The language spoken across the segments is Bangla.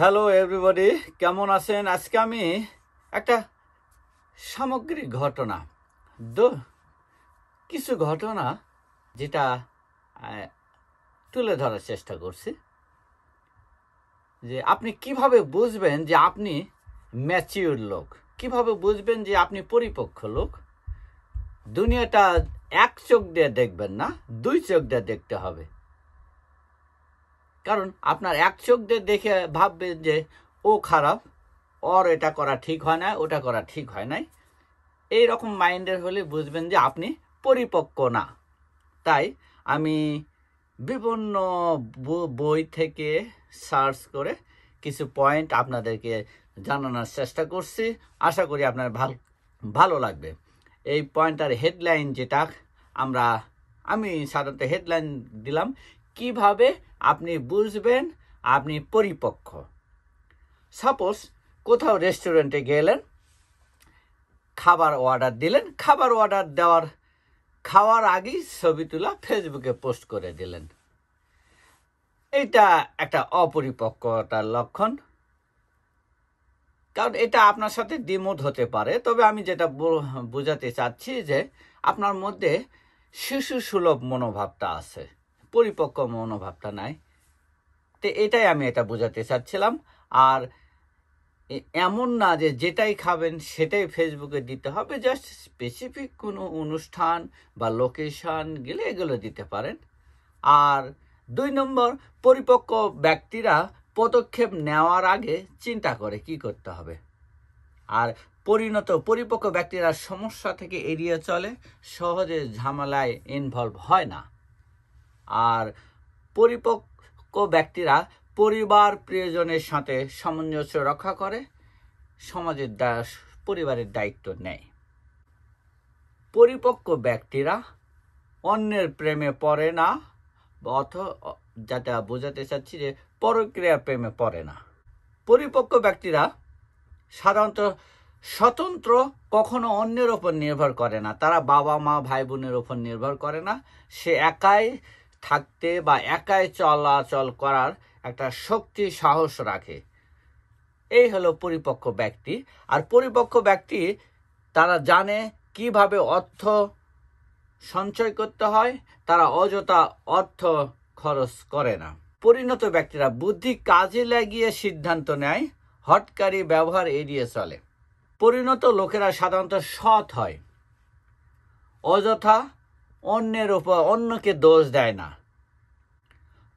হ্যালো এভরিবডি কেমন আছেন আজকে আমি একটা সামগ্রিক ঘটনা দো কিছু ঘটনা যেটা তুলে ধরার চেষ্টা করছি যে আপনি কিভাবে বুঝবেন যে আপনি ম্যাচিউর লোক কিভাবে বুঝবেন যে আপনি পরিপক্ক লোক দুনিয়াটা এক চোখ দিয়ে দেখবেন না দুই চোখ দিয়ে দেখতে হবে কারণ আপনার এক চোখ দেখে ভাববেন যে ও খারাপ ওর এটা করা ঠিক হয় না ওটা করা ঠিক হয় নাই এই রকম মাইন্ডের হলে বুঝবেন যে আপনি পরিপক্ক না তাই আমি বিভিন্ন বই থেকে সার্চ করে কিছু পয়েন্ট আপনাদেরকে জানানোর চেষ্টা করছি আশা করি আপনার ভাল ভালো লাগবে এই পয়েন্টার হেডলাইন যেটা আমরা আমি সাধারণত হেডলাইন দিলাম কিভাবে আপনি বুঝবেন আপনি পরিপক্ক সাপোজ কোথাও রেস্টুরেন্টে গেলেন খাবার অর্ডার দিলেন খাবার অর্ডার দেওয়ার খাওয়ার আগেই ছবি তোলা ফেসবুকে পোস্ট করে দিলেন এটা একটা অপরিপক্কতার লক্ষণ কারণ এটা আপনার সাথে দ্বিমত হতে পারে তবে আমি যেটা বোঝাতে চাচ্ছি যে আপনার মধ্যে শিশু সুলভ মনোভাবটা আছে পরিপক্ক মনোভাবটা নাই তো এটাই আমি এটা বোঝাতে চাচ্ছিলাম আর এমন না যে যেটাই খাবেন সেটাই ফেসবুকে দিতে হবে জাস্ট স্পেসিফিক কোনো অনুষ্ঠান বা লোকেশান গেলে এগুলো দিতে পারেন আর দুই নম্বর পরিপক্ক ব্যক্তিরা পদক্ষেপ নেওয়ার আগে চিন্তা করে কি করতে হবে আর পরিণত পরিপক্ক ব্যক্তিরা সমস্যা থেকে এড়িয়ে চলে সহজে ঝামেলায় ইনভলভ হয় না আর পরিপক্ক ব্যক্তিরা পরিবার প্রিয়জনের সাথে সামঞ্জস্য রক্ষা করে সমাজের দাস পরিবারের দায়িত্ব নেয় পরিপক্ক ব্যক্তিরা অন্যের প্রেমে পড়ে না অথ যাতে বোঝাতে চাচ্ছি যে পরক্রিয়া প্রেমে পড়ে না পরিপক্ক ব্যক্তিরা সাধারণত স্বতন্ত্র কখনো অন্যের ওপর নির্ভর করে না তারা বাবা মা ভাই বোনের ওপর নির্ভর করে না সে একাই থাকতে বা একাই চলাচল করার একটা শক্তি সাহস রাখে এই হলো পরিপক্ক ব্যক্তি আর পরিপক্ক ব্যক্তি তারা জানে কিভাবে অর্থ সঞ্চয় করতে হয় তারা অযথা অর্থ খরচ করে না পরিণত ব্যক্তিরা বুদ্ধি কাজে লাগিয়ে সিদ্ধান্ত নেয় হটকারি ব্যবহার এড়িয়ে চলে পরিণত লোকেরা সাধারণত সৎ হয় অযথা অন্যের উপর অন্যকে দোষ দেয় না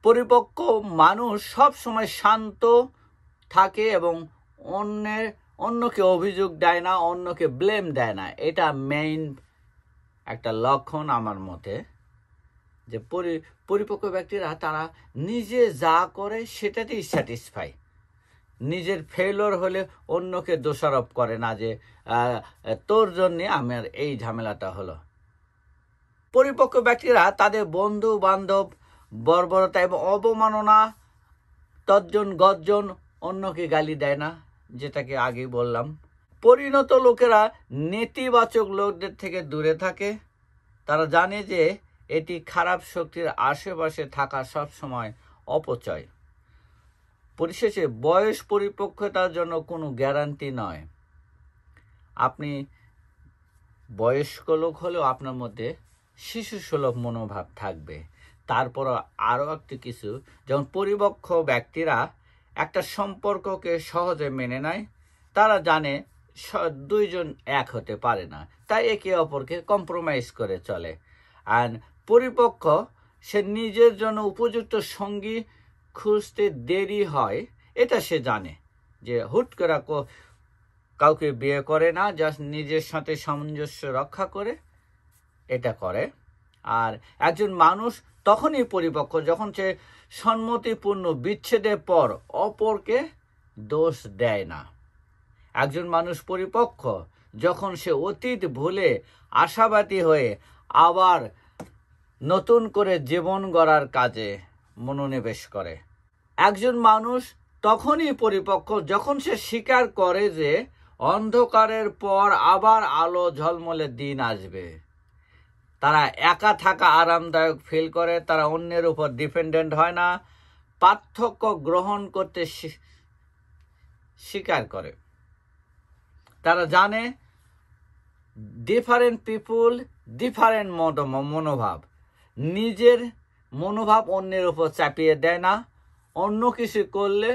পরিপক্ক মানুষ সব সময় শান্ত থাকে এবং অন্যের অন্যকে অভিযোগ দেয় না অন্যকে ব্লেম দেয় না এটা মেইন একটা লক্ষণ আমার মতে যে পরি পরিপক্ক ব্যক্তিরা তারা নিজে যা করে সেটাতেই স্যাটিসফাই নিজের ফেলোর হলে অন্যকে দোষারোপ করে না যে তোর জন্যে আমার এই ঝামেলাটা হলো পরিপক্ক ব্যক্তিরা তাদের বন্ধু বান্ধব বর্বরতা এবং অবমাননা তজ্জন গর্জন অন্যকে গালি দেয় না যেটাকে আগে বললাম পরিণত লোকেরা নেতিবাচক লোকদের থেকে দূরে থাকে তারা জানে যে এটি খারাপ শক্তির আশেপাশে থাকা সবসময় অপচয় পরিশেষে বয়স পরিপক্কতার জন্য কোনো গ্যারান্টি নয় আপনি বয়স্ক লোক হলেও আপনার মধ্যে শিশু সুলভ মনোভাব থাকবে তারপর আরও একটি কিছু যেমন পরিপক্ষ ব্যক্তিরা একটা সম্পর্ককে সহজে মেনে নেয় তারা জানে দুইজন এক হতে পারে না তাই একে অপরকে কম্প্রোমাইজ করে চলে আর পরিপক্ষ সে নিজের জন্য উপযুক্ত সঙ্গী খুঁজতে দেরি হয় এটা সে জানে যে হুট করে কাউকে বিয়ে করে না জাস্ট নিজের সাথে সামঞ্জস্য রক্ষা করে এটা করে আর একজন মানুষ তখনই পরিপক্ক যখন সে সম্মতিপূর্ণ বিচ্ছেদের পর অপরকে দোষ দেয় না একজন মানুষ পরিপক্ক যখন সে অতীত ভুলে আশাবাদী হয়ে আবার নতুন করে জীবন গড়ার কাজে মনোনিবেশ করে একজন মানুষ তখনই পরিপক্ক যখন সে স্বীকার করে যে অন্ধকারের পর আবার আলো ঝলমলে দিন আসবে তারা একা থাকা আরামদায়ক ফিল করে তারা অন্যের উপর ডিপেন্ডেন্ট হয় না পার্থক্য গ্রহণ করতে স্বীকার করে তারা জানে ডিফারেন্ট পিপুল ডিফারেন্ট মনোভাব নিজের মনোভাব অন্যের উপর চাপিয়ে দেয় না অন্য কিছু করলে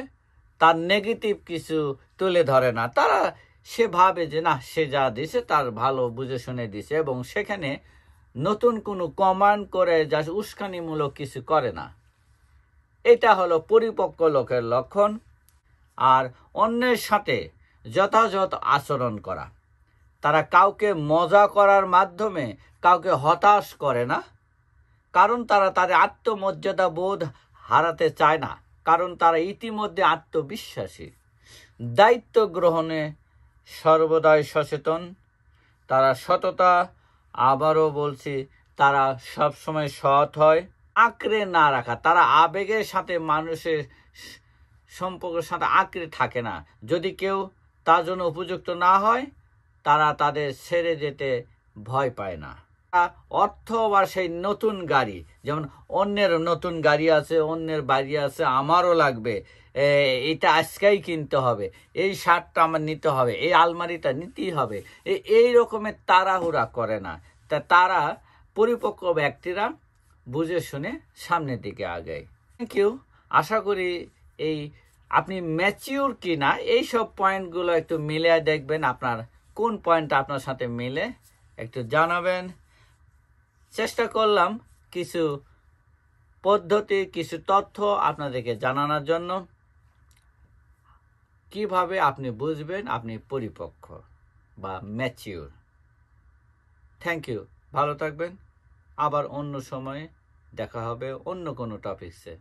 তার নেগেটিভ কিছু তুলে ধরে না তারা সে ভাবে যে না সে যা দিছে তার ভালো বুঝে শুনে দিছে এবং সেখানে নতুন কোনো কমান্ড করে যা উস্কানিমূলক কিছু করে না এটা হলো পরিপক্ক লোকের লক্ষণ আর অন্যের সাথে যথাযথ আচরণ করা তারা কাউকে মজা করার মাধ্যমে কাউকে হতাশ করে না কারণ তারা তাদের আত্মমর্যাদা বোধ হারাতে চায় না কারণ তারা ইতিমধ্যে আত্মবিশ্বাসী দায়িত্ব গ্রহণে সর্বদাই সচেতন তারা সততা আবারও বলছি তারা সবসময় সৎ হয় আঁকড়ে না রাখা তারা আবেগের সাথে মানুষের সম্পর্কের সাথে আঁকড়ে থাকে না যদি কেউ তার জন্য উপযুক্ত না হয় তারা তাদের ছেড়ে যেতে ভয় পায় না অর্থ আবার সেই নতুন গাড়ি যেমন অন্যের নতুন গাড়ি আছে অন্যের বাড়ি আছে আমারও লাগবে এটা আজকেই কিনতে হবে এই শার্টটা আমার নিতে হবে এই আলমারিটা নিতেই হবে এই রকমের তাড়াহুড়া করে না তা তারা পরিপক্ক ব্যক্তিরা বুঝে শুনে সামনের দিকে আগে থ্যাংক ইউ আশা করি এই আপনি ম্যাচিউর কি না এইসব পয়েন্টগুলো একটু মিলে দেখবেন আপনার কোন পয়েন্টটা আপনার সাথে মিলে একটু জানাবেন চেষ্টা করলাম কিছু পদ্ধতি কিছু তথ্য আপনাদেরকে জানানোর জন্য কিভাবে আপনি বুঝবেন আপনি পরিপক্ক বা ম্যাচিওর থ্যাংক ইউ ভালো থাকবেন আবার অন্য সময়ে দেখা হবে অন্য কোনো টপিক্সে